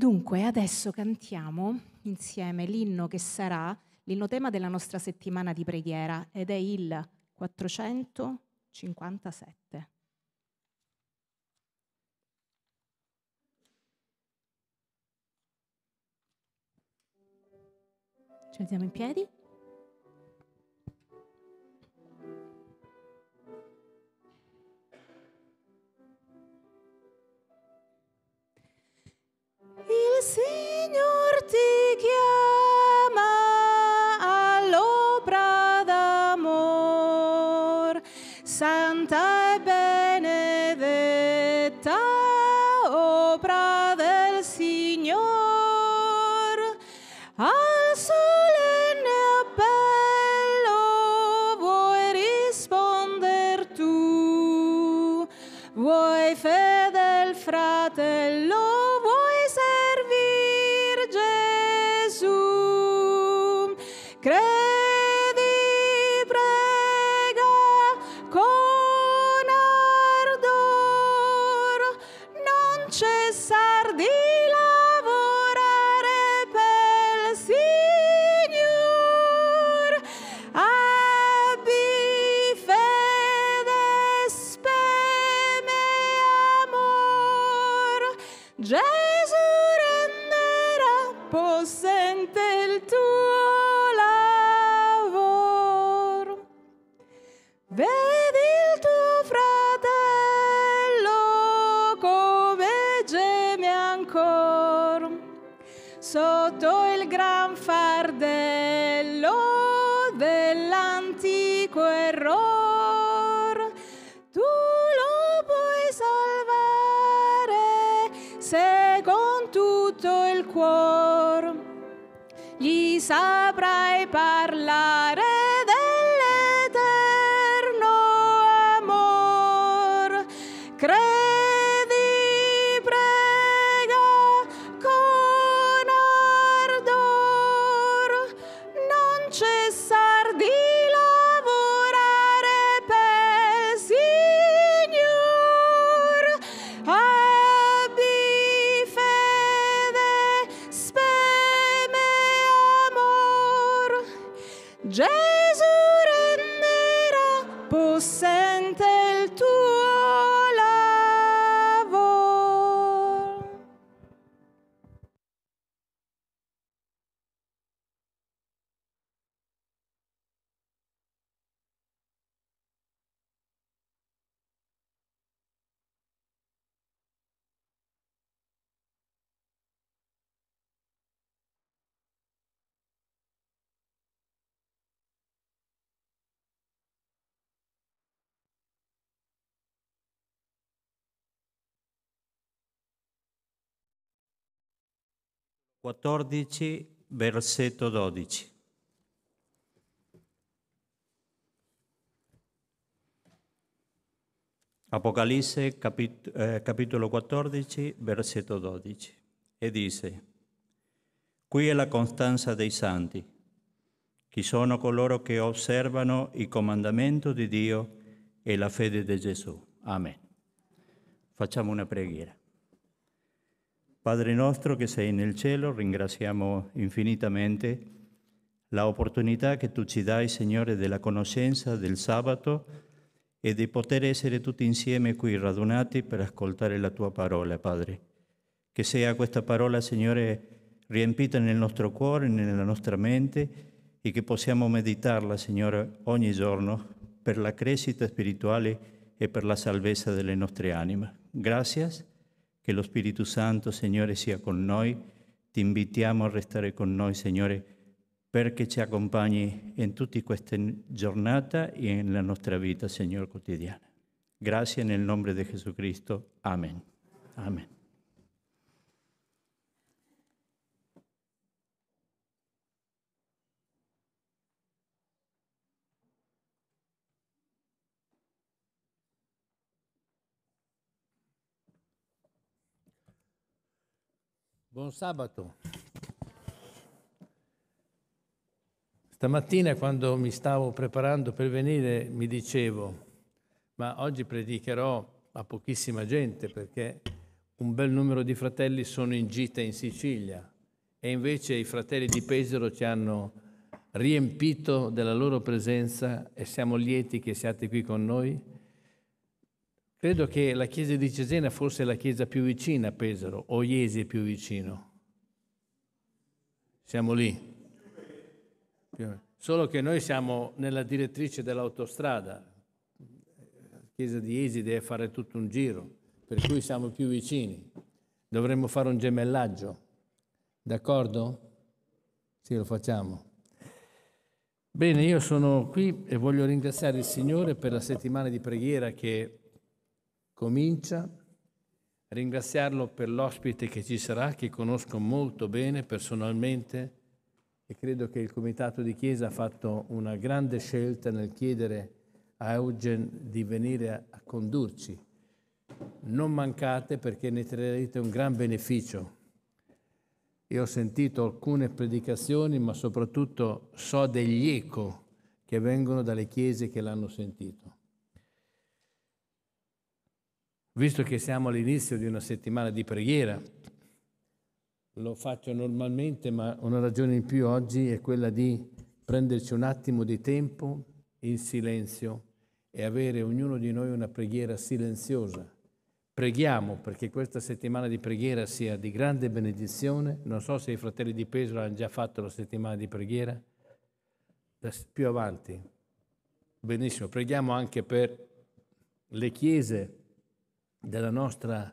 Dunque, adesso cantiamo insieme l'inno che sarà l'inno tema della nostra settimana di preghiera ed è il 457. Ci alziamo in piedi. il Signor ti chiama. Creo this 14, versetto 12. Apocalisse capit- eh, capitolo 14, versetto 12. E dice, qui è la costanza dei santi, chi sono coloro che osservano i comandamenti di Dio e la fede di Gesù. Amen. Facciamo una preghiera. Padre nostro che sei nel cielo, ringraziamo infinitamente la opportunità che tu ci dai, Signore, della conoscenza del sabato e di poter essere tutti insieme qui radunati per ascoltare la tua parola, Padre. Che sia questa parola, Signore, riempita nel nostro cuore, nella nostra mente e che possiamo meditarla, Signore, ogni giorno per la crescita spirituale e per la salvezza delle nostre anime. Grazie. Que el Espíritu Santo, Señor, sea con noi. Te invitamos a restare con noi, Signore, perché ci accompagni in tutte queste giornate e la nostra vita, Señor quotidiana. Gracias en el nombre de Jesucristo. Amén. Amén. Buon sabato. Stamattina quando mi stavo preparando per venire mi dicevo, ma oggi predicherò a pochissima gente perché un bel numero di fratelli sono in gita in Sicilia e invece i fratelli di Pesaro ci hanno riempito della loro presenza e siamo lieti che siate qui con noi Credo che la chiesa di Cesena fosse la chiesa più vicina a Pesaro, o Iesi è più vicino. Siamo lì. Solo che noi siamo nella direttrice dell'autostrada. La chiesa di Iesi deve fare tutto un giro, per cui siamo più vicini. Dovremmo fare un gemellaggio. D'accordo? Sì, lo facciamo. Bene, io sono qui e voglio ringraziare il Signore per la settimana di preghiera che Comincia a ringraziarlo per l'ospite che ci sarà, che conosco molto bene personalmente e credo che il Comitato di Chiesa ha fatto una grande scelta nel chiedere a Eugen di venire a, a condurci. Non mancate perché ne trarrete un gran beneficio. Io ho sentito alcune predicazioni, ma soprattutto so degli eco che vengono dalle chiese che l'hanno sentito. Visto che siamo all'inizio di una settimana di preghiera, lo faccio normalmente, ma una ragione in più oggi è quella di prenderci un attimo di tempo in silenzio e avere ognuno di noi una preghiera silenziosa. Preghiamo perché questa settimana di preghiera sia di grande benedizione. Non so se i fratelli di Pesaro hanno già fatto la settimana di preghiera. Più avanti. Benissimo, preghiamo anche per le chiese della nostra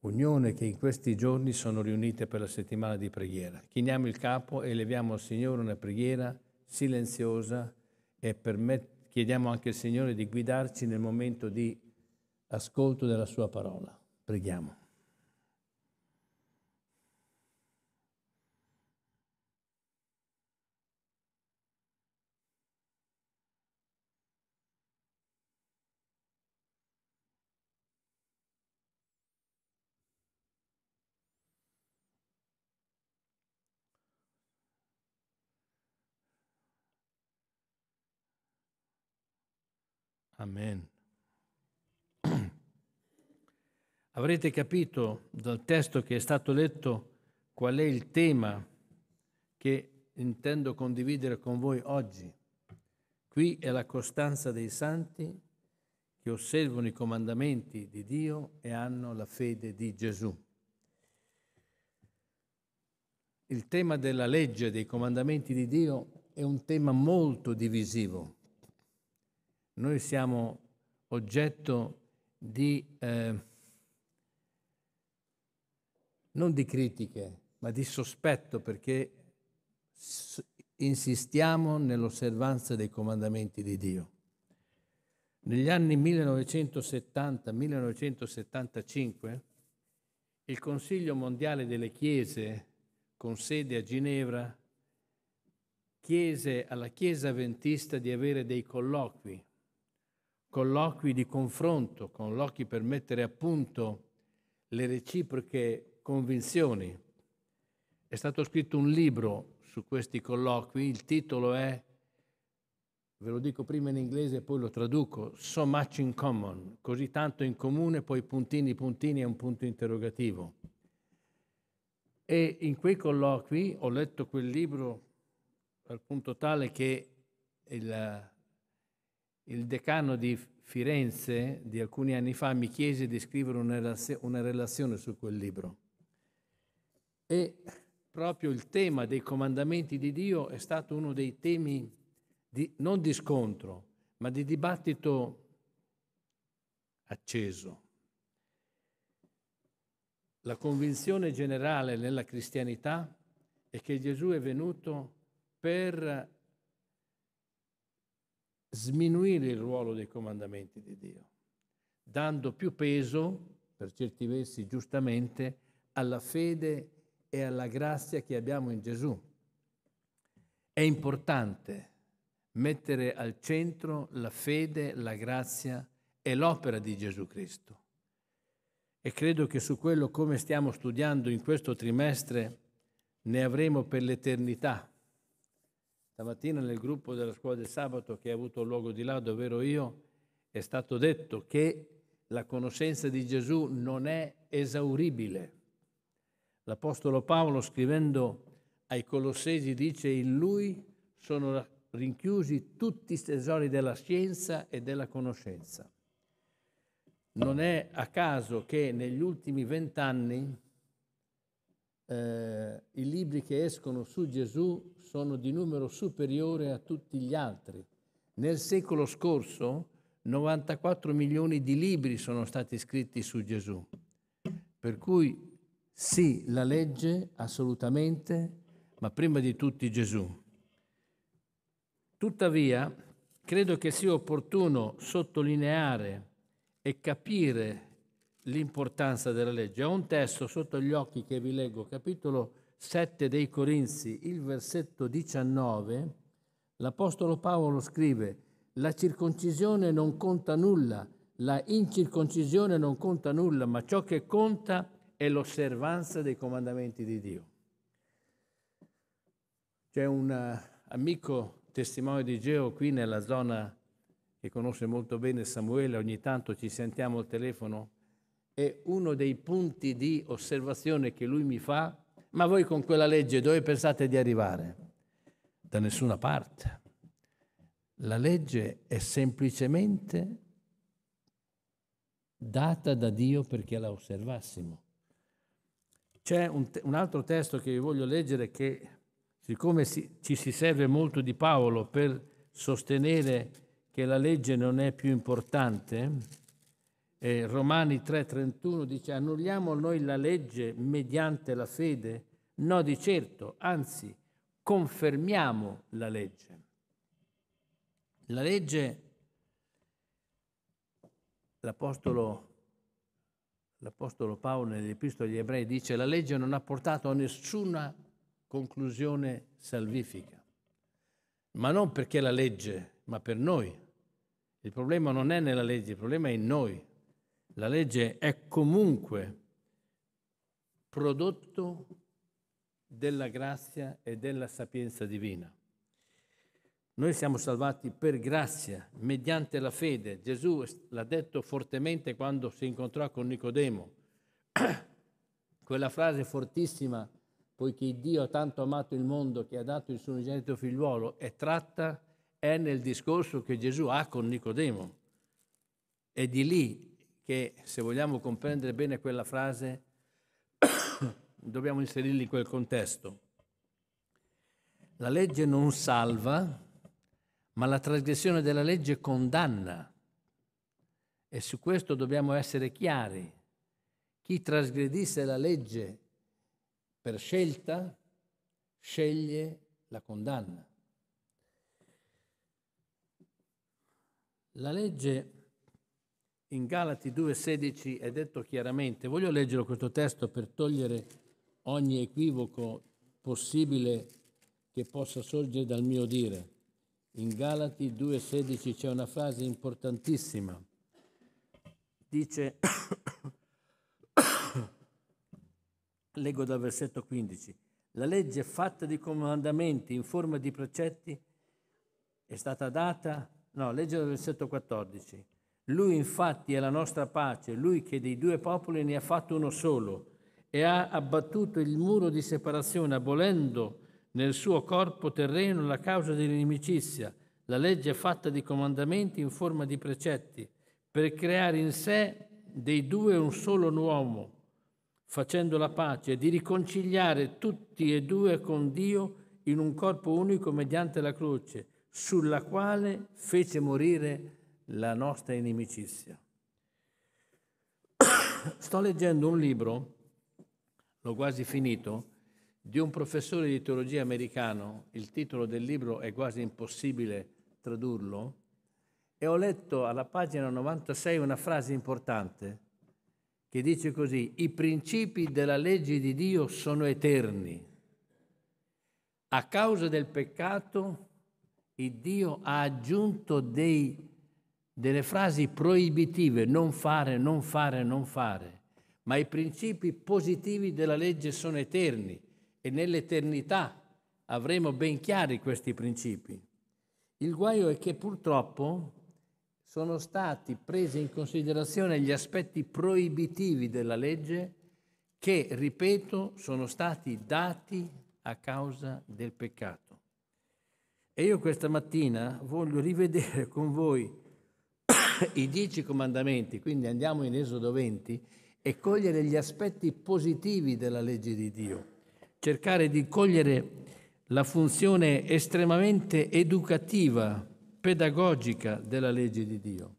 unione che in questi giorni sono riunite per la settimana di preghiera. Chiniamo il capo e leviamo al Signore una preghiera silenziosa e permet- chiediamo anche al Signore di guidarci nel momento di ascolto della Sua parola. Preghiamo. Amen. Avrete capito dal testo che è stato letto qual è il tema che intendo condividere con voi oggi. Qui è la costanza dei santi che osservano i comandamenti di Dio e hanno la fede di Gesù. Il tema della legge, dei comandamenti di Dio, è un tema molto divisivo noi siamo oggetto di, eh, non di critiche, ma di sospetto perché insistiamo nell'osservanza dei comandamenti di Dio. Negli anni 1970-1975 il Consiglio Mondiale delle Chiese, con sede a Ginevra, chiese alla Chiesa Ventista di avere dei colloqui colloqui di confronto, colloqui per mettere a punto le reciproche convinzioni. È stato scritto un libro su questi colloqui, il titolo è, ve lo dico prima in inglese e poi lo traduco, So Much in Common, così tanto in comune, poi puntini, puntini e un punto interrogativo. E in quei colloqui ho letto quel libro al punto tale che il, il decano di Firenze di alcuni anni fa mi chiese di scrivere una, relazione su quel libro. E proprio il tema dei comandamenti di Dio è stato uno dei temi di, non di scontro, ma di dibattito acceso. La convinzione generale nella cristianità è che Gesù è venuto per sminuire il ruolo dei comandamenti di Dio, dando più peso, per certi versi giustamente, alla fede e alla grazia che abbiamo in Gesù. È importante mettere al centro la fede, la grazia e l'opera di Gesù Cristo. E credo che su quello come stiamo studiando in questo trimestre ne avremo per l'eternità Stamattina nel gruppo della scuola del sabato che ha avuto luogo di là dove ero io è stato detto che la conoscenza di Gesù non è esauribile. L'Apostolo Paolo scrivendo ai Colossesi dice in lui sono rinchiusi tutti i tesori della scienza e della conoscenza. Non è a caso che negli ultimi vent'anni eh, i libri che escono su Gesù sono di numero superiore a tutti gli altri. Nel secolo scorso 94 milioni di libri sono stati scritti su Gesù. Per cui sì, la legge assolutamente, ma prima di tutti Gesù. Tuttavia, credo che sia opportuno sottolineare e capire l'importanza della legge. Ho un testo sotto gli occhi che vi leggo, capitolo 7 dei Corinzi, il versetto 19, l'Apostolo Paolo scrive, la circoncisione non conta nulla, la incirconcisione non conta nulla, ma ciò che conta è l'osservanza dei comandamenti di Dio. C'è un eh, amico testimone di Geo qui nella zona che conosce molto bene Samuele, ogni tanto ci sentiamo al telefono e uno dei punti di osservazione che lui mi fa ma voi con quella legge dove pensate di arrivare? Da nessuna parte. La legge è semplicemente data da Dio perché la osservassimo. C'è un, te- un altro testo che vi voglio leggere che, siccome si- ci si serve molto di Paolo per sostenere che la legge non è più importante, eh, Romani 3:31 dice annulliamo noi la legge mediante la fede? No, di certo, anzi confermiamo la legge. La legge, l'Apostolo, l'Apostolo Paolo nell'Epistolo agli Ebrei dice la legge non ha portato a nessuna conclusione salvifica, ma non perché la legge, ma per noi. Il problema non è nella legge, il problema è in noi. La legge è comunque prodotto della grazia e della sapienza divina. Noi siamo salvati per grazia, mediante la fede. Gesù l'ha detto fortemente quando si incontrò con Nicodemo. Quella frase fortissima, poiché Dio ha tanto amato il mondo che ha dato il suo unigenito figliuolo, è tratta, è nel discorso che Gesù ha con Nicodemo. E di lì che se vogliamo comprendere bene quella frase dobbiamo inserirli in quel contesto. La legge non salva, ma la trasgressione della legge condanna. E su questo dobbiamo essere chiari. Chi trasgredisse la legge per scelta, sceglie la condanna. La legge in Galati 2,16 è detto chiaramente, voglio leggere questo testo per togliere ogni equivoco possibile che possa sorgere dal mio dire. In Galati 2,16 c'è una frase importantissima. Dice, leggo dal versetto 15, la legge fatta di comandamenti in forma di precetti è stata data, no, legge dal versetto 14 lui infatti è la nostra pace, lui che dei due popoli ne ha fatto uno solo e ha abbattuto il muro di separazione, abolendo nel suo corpo terreno la causa dell'inimicizia, la legge fatta di comandamenti in forma di precetti, per creare in sé dei due un solo uomo, facendo la pace, e di riconciliare tutti e due con Dio in un corpo unico mediante la croce, sulla quale fece morire la nostra inimicizia. Sto leggendo un libro, l'ho quasi finito, di un professore di teologia americano, il titolo del libro è quasi impossibile tradurlo, e ho letto alla pagina 96 una frase importante che dice così, i principi della legge di Dio sono eterni. A causa del peccato, il Dio ha aggiunto dei delle frasi proibitive, non fare, non fare, non fare, ma i principi positivi della legge sono eterni e nell'eternità avremo ben chiari questi principi. Il guaio è che purtroppo sono stati presi in considerazione gli aspetti proibitivi della legge che, ripeto, sono stati dati a causa del peccato. E io questa mattina voglio rivedere con voi i dieci comandamenti, quindi andiamo in Esodo 20, e cogliere gli aspetti positivi della legge di Dio, cercare di cogliere la funzione estremamente educativa, pedagogica della legge di Dio.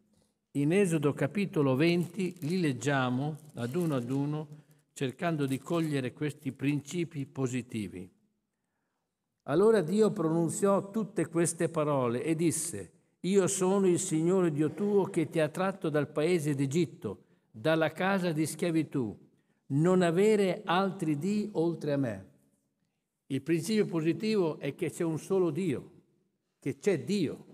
In Esodo capitolo 20 li leggiamo ad uno ad uno cercando di cogliere questi principi positivi. Allora Dio pronunziò tutte queste parole e disse, io sono il Signore Dio tuo che ti ha tratto dal paese d'Egitto, dalla casa di schiavitù. Non avere altri dì oltre a me. Il principio positivo è che c'è un solo Dio, che c'è Dio.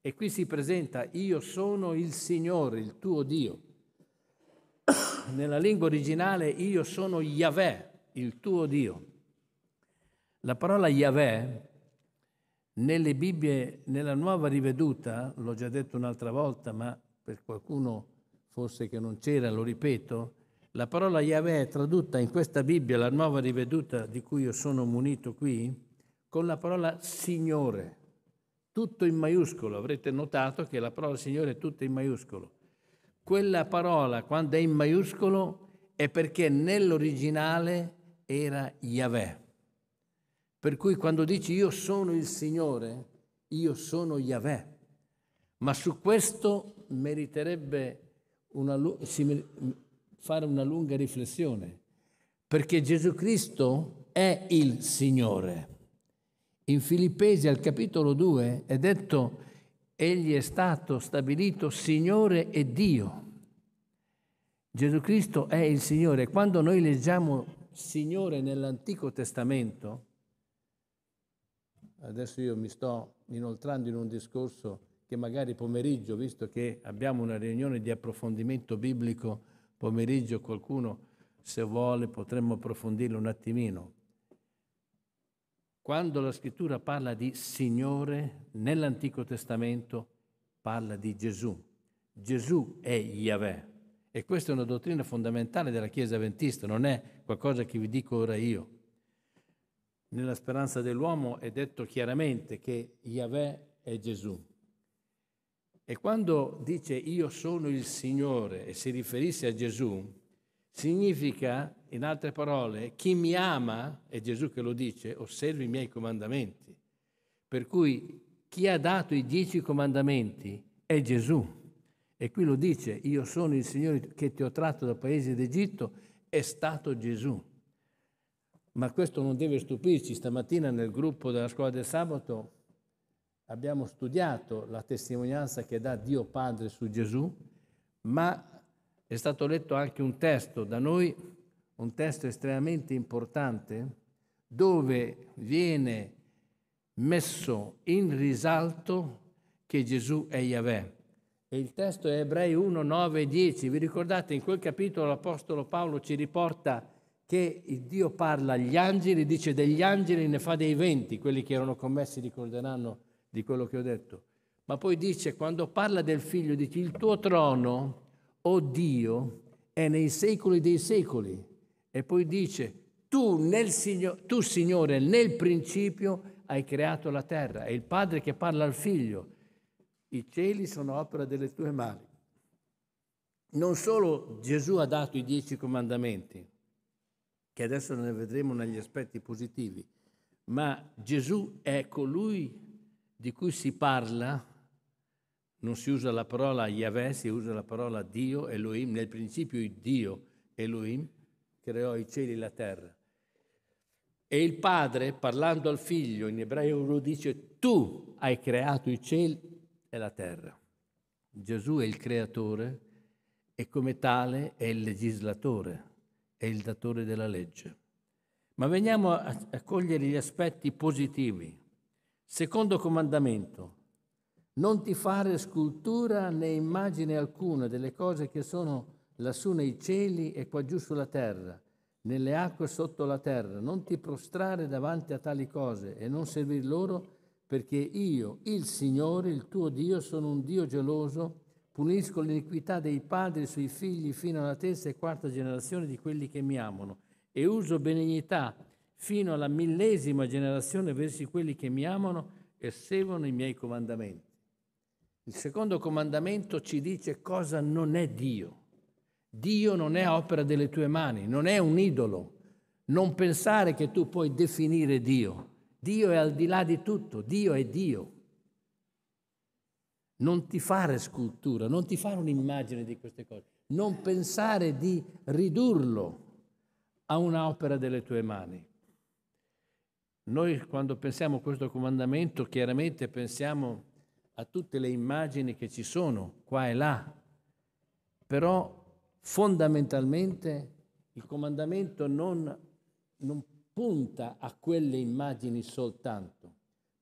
E qui si presenta io sono il Signore, il tuo Dio. Nella lingua originale io sono Yahweh, il tuo Dio. La parola Yahweh nelle Bibbie, nella nuova riveduta, l'ho già detto un'altra volta, ma per qualcuno forse che non c'era, lo ripeto, la parola Yahweh è tradotta in questa Bibbia, la nuova riveduta di cui io sono munito qui, con la parola Signore, tutto in maiuscolo. Avrete notato che la parola Signore è tutta in maiuscolo. Quella parola, quando è in maiuscolo, è perché nell'originale era Yahweh. Per cui quando dici io sono il Signore, io sono Yahweh, ma su questo meriterebbe una, fare una lunga riflessione, perché Gesù Cristo è il Signore. In Filippesi al capitolo 2 è detto, egli è stato stabilito Signore e Dio. Gesù Cristo è il Signore. Quando noi leggiamo Signore nell'Antico Testamento, Adesso io mi sto inoltrando in un discorso che magari pomeriggio, visto che abbiamo una riunione di approfondimento biblico pomeriggio, qualcuno se vuole potremmo approfondirlo un attimino. Quando la scrittura parla di Signore nell'Antico Testamento parla di Gesù. Gesù è Yahweh e questa è una dottrina fondamentale della Chiesa Adventista, non è qualcosa che vi dico ora io nella speranza dell'uomo è detto chiaramente che Yahweh è Gesù. E quando dice io sono il Signore e si riferisce a Gesù, significa, in altre parole, chi mi ama, è Gesù che lo dice, osservi i miei comandamenti. Per cui chi ha dato i dieci comandamenti è Gesù. E qui lo dice, io sono il Signore che ti ho tratto dal paese d'Egitto, è stato Gesù. Ma questo non deve stupirci. Stamattina nel gruppo della scuola del sabato abbiamo studiato la testimonianza che dà Dio Padre su Gesù, ma è stato letto anche un testo da noi, un testo estremamente importante, dove viene messo in risalto che Gesù è Yahweh. E il testo è Ebrei 1, 9 e 10. Vi ricordate in quel capitolo l'Apostolo Paolo ci riporta che Dio parla agli angeli, dice degli angeli ne fa dei venti, quelli che erano commessi ricorderanno di quello che ho detto. Ma poi dice, quando parla del figlio, dice, il tuo trono, o oh Dio, è nei secoli dei secoli. E poi dice, tu, nel Signore, tu Signore, nel principio hai creato la terra. È il Padre che parla al figlio. I cieli sono opera delle tue mani. Non solo Gesù ha dato i dieci comandamenti, che adesso ne vedremo negli aspetti positivi, ma Gesù è colui di cui si parla, non si usa la parola Yahweh, si usa la parola Dio, Elohim, nel principio Dio, Elohim, creò i cieli e la terra. E il padre, parlando al figlio, in ebreo lo dice, tu hai creato i cieli e la terra. Gesù è il creatore e come tale è il legislatore è il datore della legge. Ma veniamo a, cogliere gli aspetti positivi. Secondo comandamento, non ti fare scultura né immagine alcuna delle cose che sono lassù nei cieli e qua giù sulla terra, nelle acque sotto la terra. Non ti prostrare davanti a tali cose e non servir loro perché io, il Signore, il tuo Dio, sono un Dio geloso Punisco l'iniquità dei padri sui figli fino alla terza e quarta generazione di quelli che mi amano e uso benignità fino alla millesima generazione verso quelli che mi amano e seguono i miei comandamenti. Il secondo comandamento ci dice cosa non è Dio. Dio non è opera delle tue mani, non è un idolo. Non pensare che tu puoi definire Dio. Dio è al di là di tutto, Dio è Dio. Non ti fare scultura, non ti fare un'immagine di queste cose, non pensare di ridurlo a un'opera delle tue mani. Noi quando pensiamo a questo comandamento chiaramente pensiamo a tutte le immagini che ci sono qua e là, però fondamentalmente il comandamento non, non punta a quelle immagini soltanto,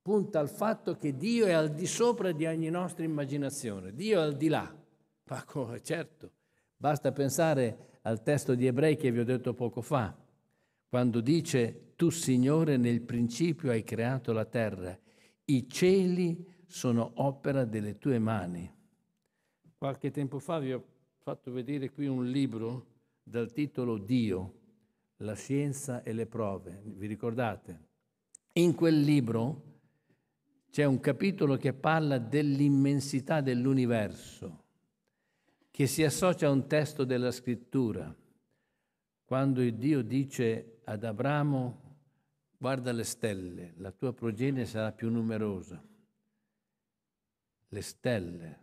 punta al fatto che Dio è al di sopra di ogni nostra immaginazione, Dio è al di là. Ma come? Certo, basta pensare al testo di Ebrei che vi ho detto poco fa, quando dice tu Signore nel principio hai creato la terra, i cieli sono opera delle tue mani. Qualche tempo fa vi ho fatto vedere qui un libro dal titolo Dio, la scienza e le prove, vi ricordate? In quel libro c'è un capitolo che parla dell'immensità dell'universo, che si associa a un testo della scrittura, quando il Dio dice ad Abramo, guarda le stelle, la tua progenie sarà più numerosa. Le stelle.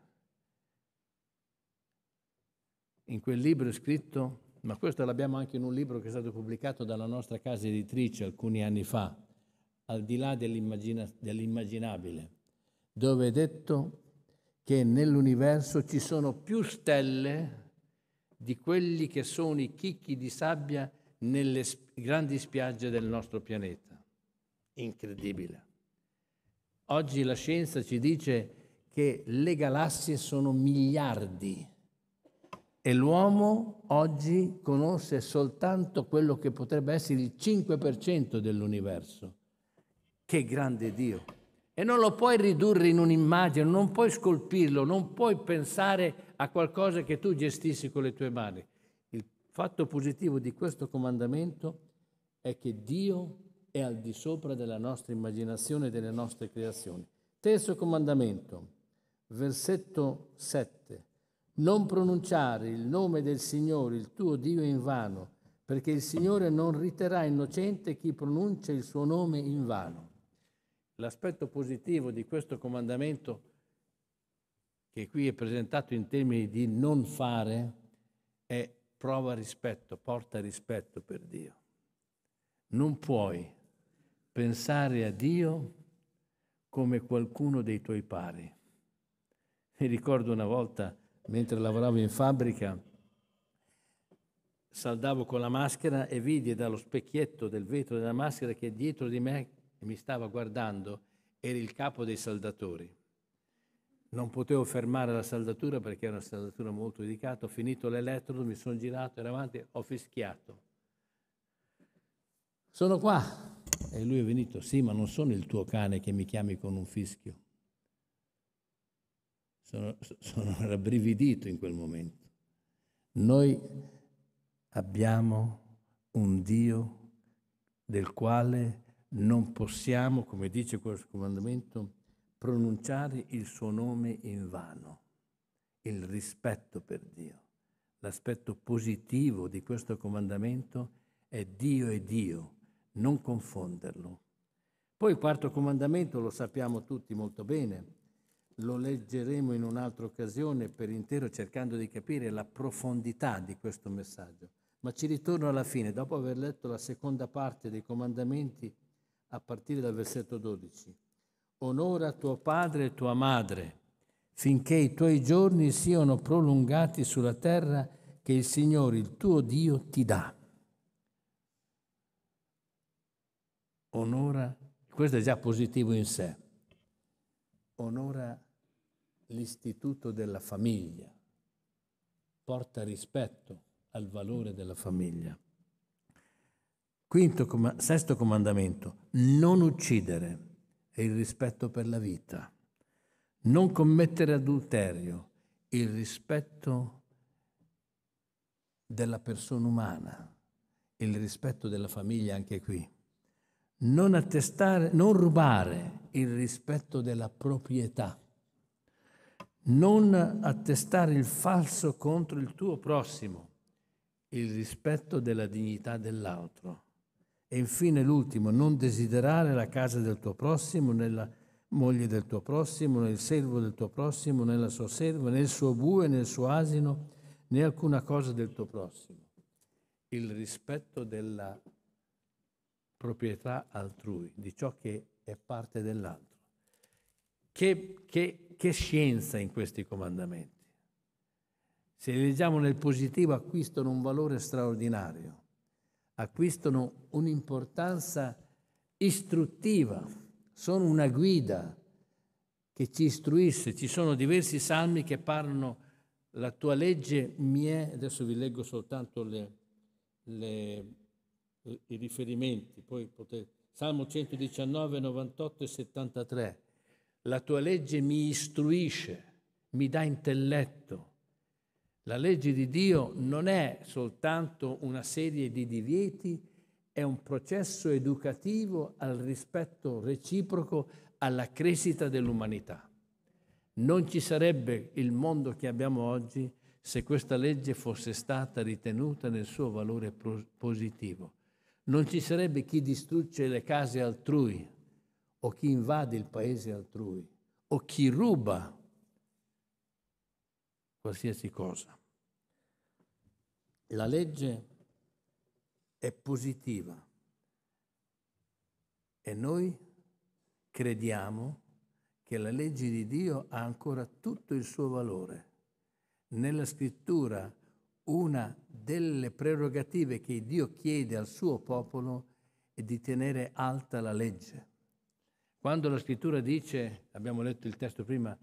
In quel libro è scritto, ma questo l'abbiamo anche in un libro che è stato pubblicato dalla nostra casa editrice alcuni anni fa, al di là dell'immaginabile, dove è detto che nell'universo ci sono più stelle di quelli che sono i chicchi di sabbia nelle grandi spiagge del nostro pianeta. Incredibile. Oggi la scienza ci dice che le galassie sono miliardi e l'uomo oggi conosce soltanto quello che potrebbe essere il 5% dell'universo. Che grande Dio! E non lo puoi ridurre in un'immagine, non puoi scolpirlo, non puoi pensare a qualcosa che tu gestissi con le tue mani. Il fatto positivo di questo comandamento è che Dio è al di sopra della nostra immaginazione e delle nostre creazioni. Terzo comandamento, versetto 7. Non pronunciare il nome del Signore, il tuo Dio, in vano, perché il Signore non riterrà innocente chi pronuncia il suo nome in vano. L'aspetto positivo di questo comandamento, che qui è presentato in termini di non fare, è prova rispetto, porta rispetto per Dio. Non puoi pensare a Dio come qualcuno dei tuoi pari. Mi ricordo una volta, mentre lavoravo in fabbrica, saldavo con la maschera e vidi dallo specchietto del vetro della maschera che dietro di me e mi stava guardando, era il capo dei saldatori. Non potevo fermare la saldatura perché era una saldatura molto dedicata. Ho finito l'elettrodo, mi sono girato, ero avanti, ho fischiato. Sono qua. E lui è venuto, sì, ma non sono il tuo cane che mi chiami con un fischio. Sono, sono rabbrividito in quel momento. Noi abbiamo un Dio del quale non possiamo, come dice questo comandamento, pronunciare il suo nome in vano. Il rispetto per Dio. L'aspetto positivo di questo comandamento è Dio è Dio, non confonderlo. Poi il quarto comandamento lo sappiamo tutti molto bene, lo leggeremo in un'altra occasione per intero cercando di capire la profondità di questo messaggio. Ma ci ritorno alla fine, dopo aver letto la seconda parte dei comandamenti a partire dal versetto 12. Onora tuo padre e tua madre, finché i tuoi giorni siano prolungati sulla terra che il Signore, il tuo Dio, ti dà. Onora, questo è già positivo in sé, onora l'istituto della famiglia, porta rispetto al valore della famiglia. Quinto, com- sesto comandamento, non uccidere e il rispetto per la vita. Non commettere adulterio, il rispetto della persona umana, il rispetto della famiglia anche qui. Non attestare, non rubare, il rispetto della proprietà. Non attestare il falso contro il tuo prossimo, il rispetto della dignità dell'altro e infine l'ultimo, non desiderare la casa del tuo prossimo, nella moglie del tuo prossimo, nel servo del tuo prossimo, nella sua serva, nel suo bue, nel suo asino, né alcuna cosa del tuo prossimo. Il rispetto della proprietà altrui, di ciò che è parte dell'altro. Che, che, che scienza in questi comandamenti? Se li leggiamo nel positivo acquistano un valore straordinario acquistano un'importanza istruttiva, sono una guida che ci istruisce. Ci sono diversi salmi che parlano la tua legge mi è, adesso vi leggo soltanto le, le, i riferimenti, poi potete, Salmo 119, 98 e 73, la tua legge mi istruisce, mi dà intelletto, la legge di Dio non è soltanto una serie di divieti, è un processo educativo al rispetto reciproco, alla crescita dell'umanità. Non ci sarebbe il mondo che abbiamo oggi se questa legge fosse stata ritenuta nel suo valore positivo. Non ci sarebbe chi distrugge le case altrui o chi invade il paese altrui o chi ruba qualsiasi cosa. La legge è positiva e noi crediamo che la legge di Dio ha ancora tutto il suo valore. Nella scrittura una delle prerogative che Dio chiede al suo popolo è di tenere alta la legge. Quando la scrittura dice, abbiamo letto il testo prima,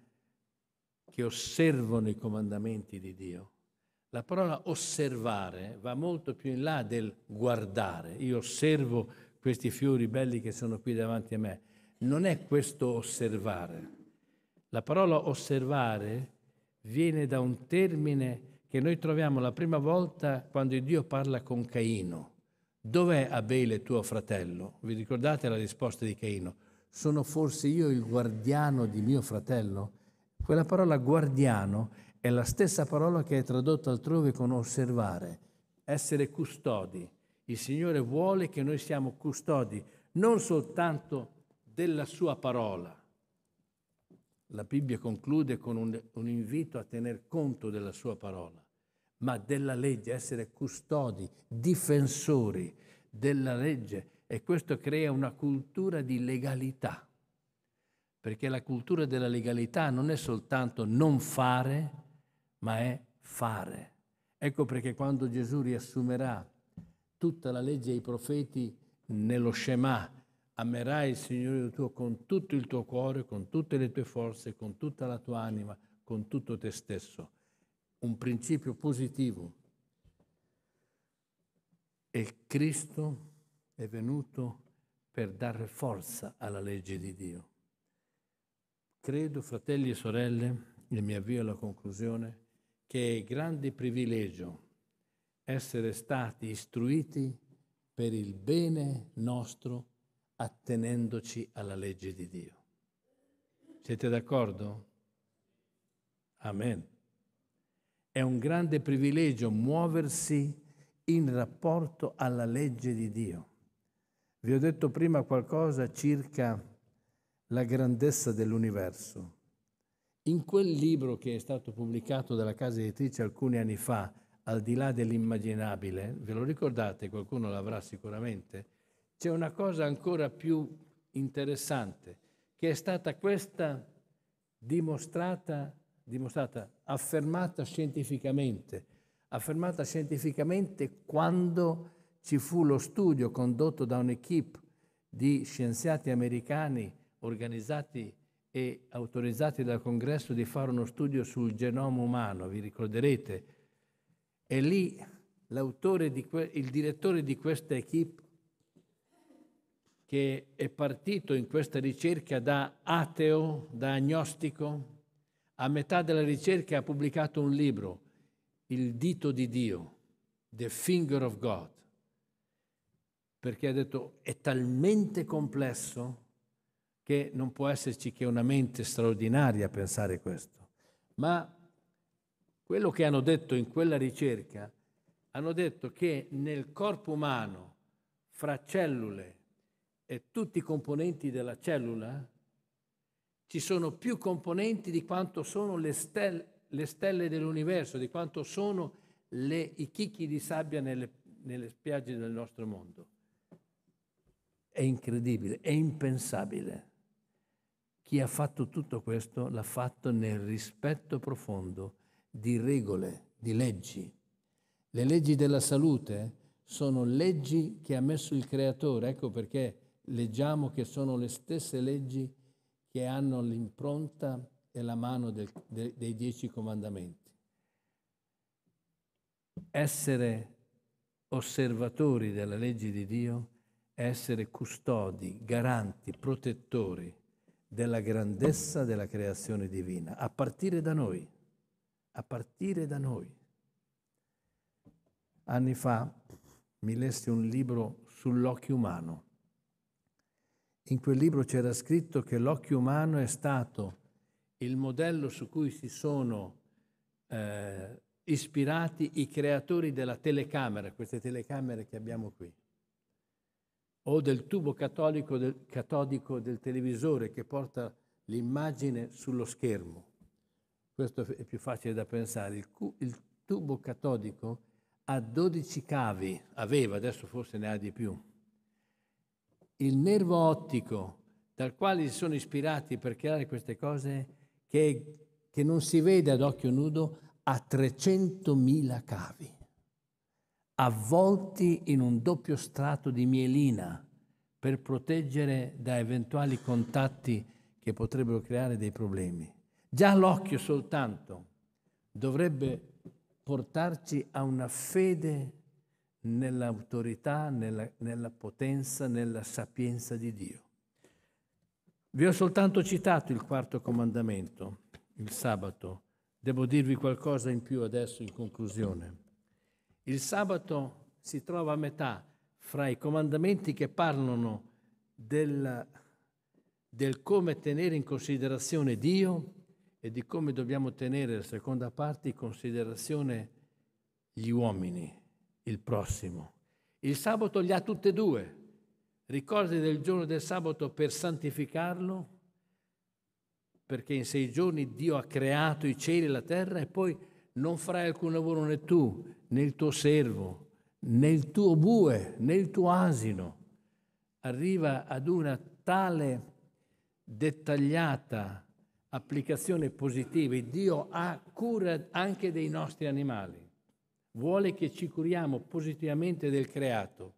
che osservano i comandamenti di Dio. La parola osservare va molto più in là del guardare. Io osservo questi fiori belli che sono qui davanti a me. Non è questo osservare. La parola osservare viene da un termine che noi troviamo la prima volta quando Dio parla con Caino. Dov'è Abele tuo fratello? Vi ricordate la risposta di Caino? Sono forse io il guardiano di mio fratello? Quella parola guardiano è la stessa parola che è tradotta altrove con osservare, essere custodi. Il Signore vuole che noi siamo custodi non soltanto della sua parola. La Bibbia conclude con un, un invito a tener conto della sua parola, ma della legge, essere custodi, difensori della legge e questo crea una cultura di legalità perché la cultura della legalità non è soltanto non fare, ma è fare. Ecco perché quando Gesù riassumerà tutta la legge e i profeti nello Shema, amerai il Signore tuo con tutto il tuo cuore, con tutte le tue forze, con tutta la tua anima, con tutto te stesso. Un principio positivo. E Cristo è venuto per dare forza alla legge di Dio. Credo, fratelli e sorelle, e mi avvio alla conclusione, che è grande privilegio essere stati istruiti per il bene nostro attenendoci alla legge di Dio. Siete d'accordo? Amen. È un grande privilegio muoversi in rapporto alla legge di Dio. Vi ho detto prima qualcosa circa la grandezza dell'universo. In quel libro che è stato pubblicato dalla casa editrice alcuni anni fa, Al di là dell'immaginabile, ve lo ricordate, qualcuno l'avrà sicuramente, c'è una cosa ancora più interessante, che è stata questa dimostrata, dimostrata affermata scientificamente, affermata scientificamente quando ci fu lo studio condotto da un'equipe di scienziati americani organizzati e autorizzati dal congresso di fare uno studio sul genoma umano, vi ricorderete. E lì l'autore que- il direttore di questa equipe che è partito in questa ricerca da ateo, da agnostico, a metà della ricerca ha pubblicato un libro, Il dito di Dio, The Finger of God, perché ha detto è talmente complesso che non può esserci che una mente straordinaria a pensare questo, ma quello che hanno detto in quella ricerca, hanno detto che nel corpo umano, fra cellule e tutti i componenti della cellula, ci sono più componenti di quanto sono le stelle, le stelle dell'universo, di quanto sono le, i chicchi di sabbia nelle, nelle spiagge del nostro mondo. È incredibile, è impensabile. Chi ha fatto tutto questo l'ha fatto nel rispetto profondo di regole, di leggi. Le leggi della salute sono leggi che ha messo il creatore, ecco perché leggiamo che sono le stesse leggi che hanno l'impronta e la mano del, de, dei dieci comandamenti. Essere osservatori della legge di Dio è essere custodi, garanti, protettori della grandezza della creazione divina, a partire da noi, a partire da noi. Anni fa mi lesti un libro sull'occhio umano. In quel libro c'era scritto che l'occhio umano è stato il modello su cui si sono eh, ispirati i creatori della telecamera, queste telecamere che abbiamo qui o del tubo del, catodico del televisore che porta l'immagine sullo schermo. Questo è più facile da pensare. Il, il tubo catodico ha 12 cavi, aveva, adesso forse ne ha di più. Il nervo ottico dal quale si sono ispirati per creare queste cose, che, che non si vede ad occhio nudo, ha 300.000 cavi avvolti in un doppio strato di mielina per proteggere da eventuali contatti che potrebbero creare dei problemi. Già l'occhio soltanto dovrebbe portarci a una fede nell'autorità, nella, nella potenza, nella sapienza di Dio. Vi ho soltanto citato il quarto comandamento, il sabato. Devo dirvi qualcosa in più adesso in conclusione. Il sabato si trova a metà fra i comandamenti che parlano del, del come tenere in considerazione Dio e di come dobbiamo tenere, la seconda parte, in considerazione gli uomini, il prossimo. Il sabato li ha tutte e due. Ricordi del giorno del sabato per santificarlo, perché in sei giorni Dio ha creato i cieli e la terra e poi non farai alcun lavoro né tu, né il tuo servo, né il tuo bue, né il tuo asino. Arriva ad una tale dettagliata applicazione positiva. Il Dio ha cura anche dei nostri animali. Vuole che ci curiamo positivamente del creato.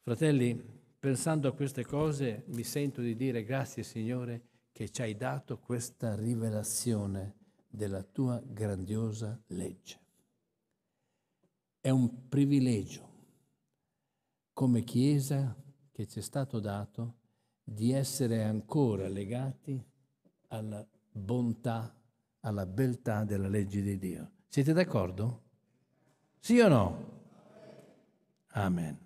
Fratelli, pensando a queste cose mi sento di dire grazie Signore che ci hai dato questa rivelazione della tua grandiosa legge. È un privilegio come Chiesa che ci è stato dato di essere ancora legati alla bontà, alla beltà della legge di Dio. Siete d'accordo? Sì o no? Amen.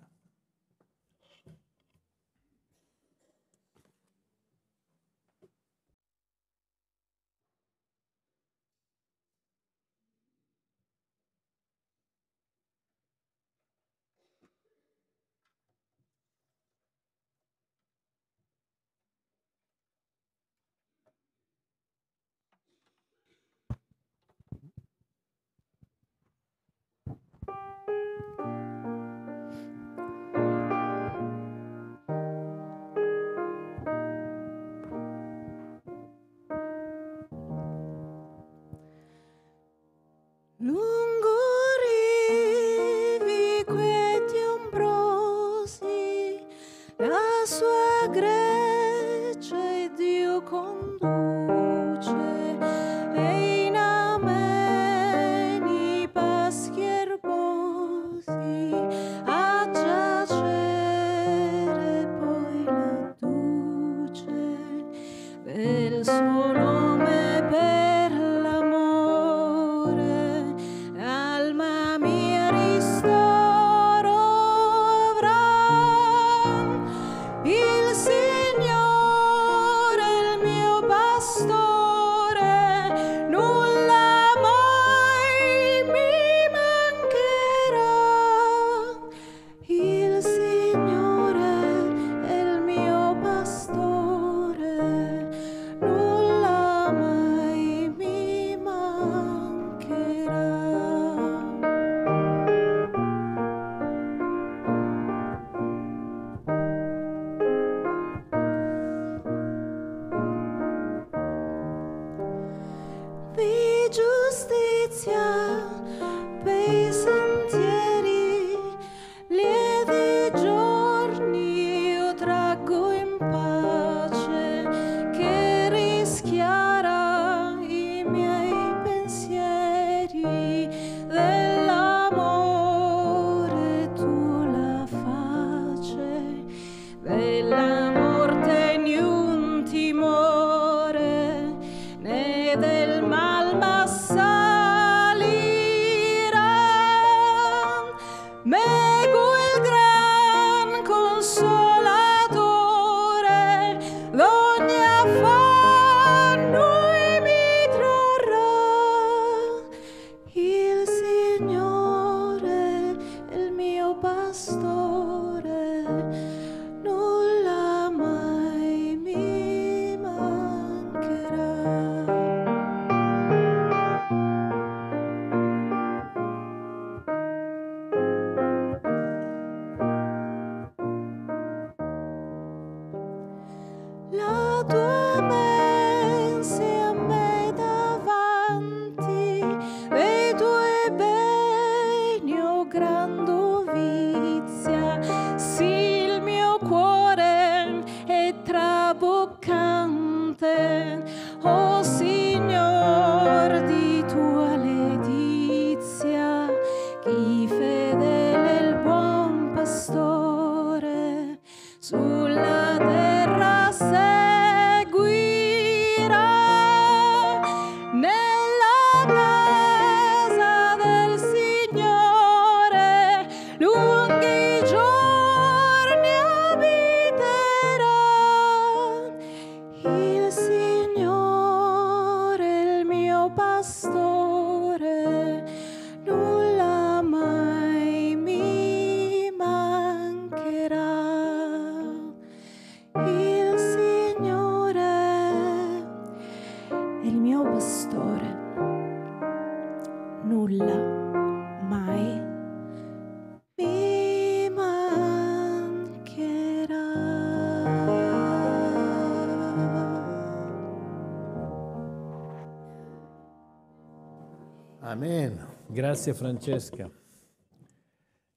Amen. Grazie Francesca.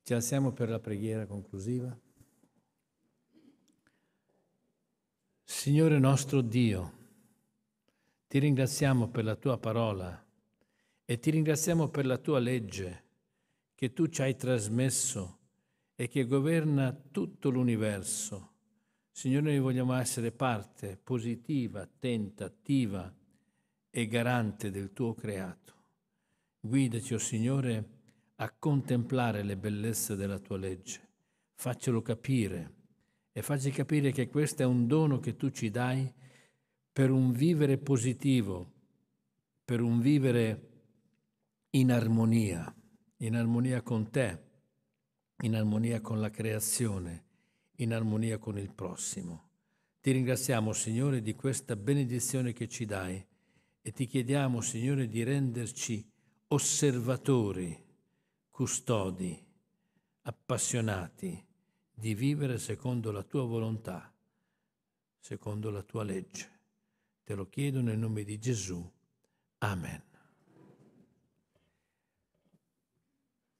Ci alziamo per la preghiera conclusiva. Signore nostro Dio, ti ringraziamo per la tua parola e ti ringraziamo per la tua legge che tu ci hai trasmesso e che governa tutto l'universo. Signore, noi vogliamo essere parte positiva, attenta, attiva e garante del tuo creato. Guidaci, o oh Signore, a contemplare le bellezze della tua legge. Faccelo capire e facci capire che questo è un dono che tu ci dai per un vivere positivo, per un vivere in armonia, in armonia con te, in armonia con la creazione, in armonia con il prossimo. Ti ringraziamo, Signore, di questa benedizione che ci dai e ti chiediamo, Signore, di renderci osservatori, custodi, appassionati di vivere secondo la tua volontà, secondo la tua legge. Te lo chiedo nel nome di Gesù. Amen.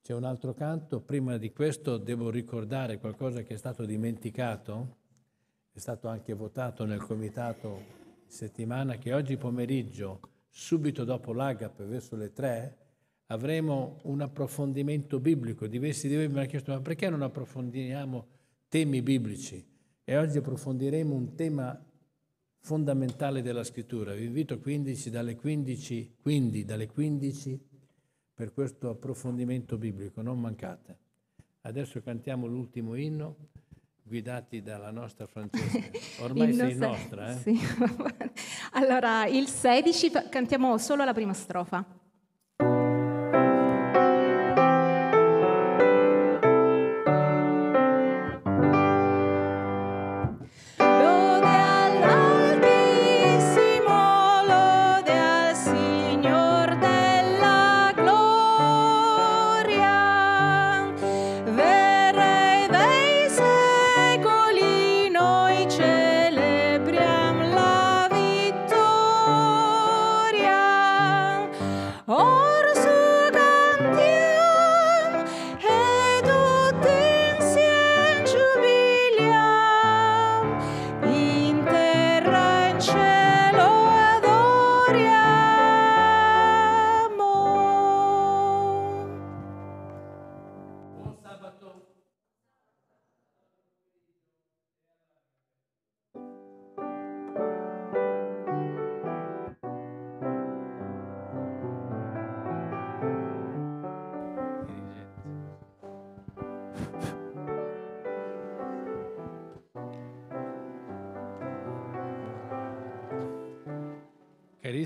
C'è un altro canto, prima di questo devo ricordare qualcosa che è stato dimenticato, è stato anche votato nel comitato settimana che oggi pomeriggio subito dopo l'Agap, verso le tre, avremo un approfondimento biblico. Diversi di voi mi hanno chiesto, ma perché non approfondiamo temi biblici? E oggi approfondiremo un tema fondamentale della scrittura. Vi invito quindi dalle 15, quindi dalle 15 per questo approfondimento biblico, non mancate. Adesso cantiamo l'ultimo inno guidati dalla nostra Francesca. Ormai sei nostra, eh? Sì. allora, il 16 cantiamo solo la prima strofa. Oh!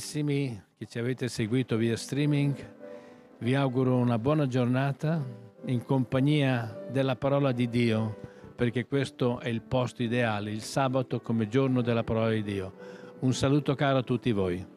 carissimi che ci avete seguito via streaming, vi auguro una buona giornata in compagnia della parola di Dio, perché questo è il posto ideale, il sabato come giorno della parola di Dio. Un saluto caro a tutti voi.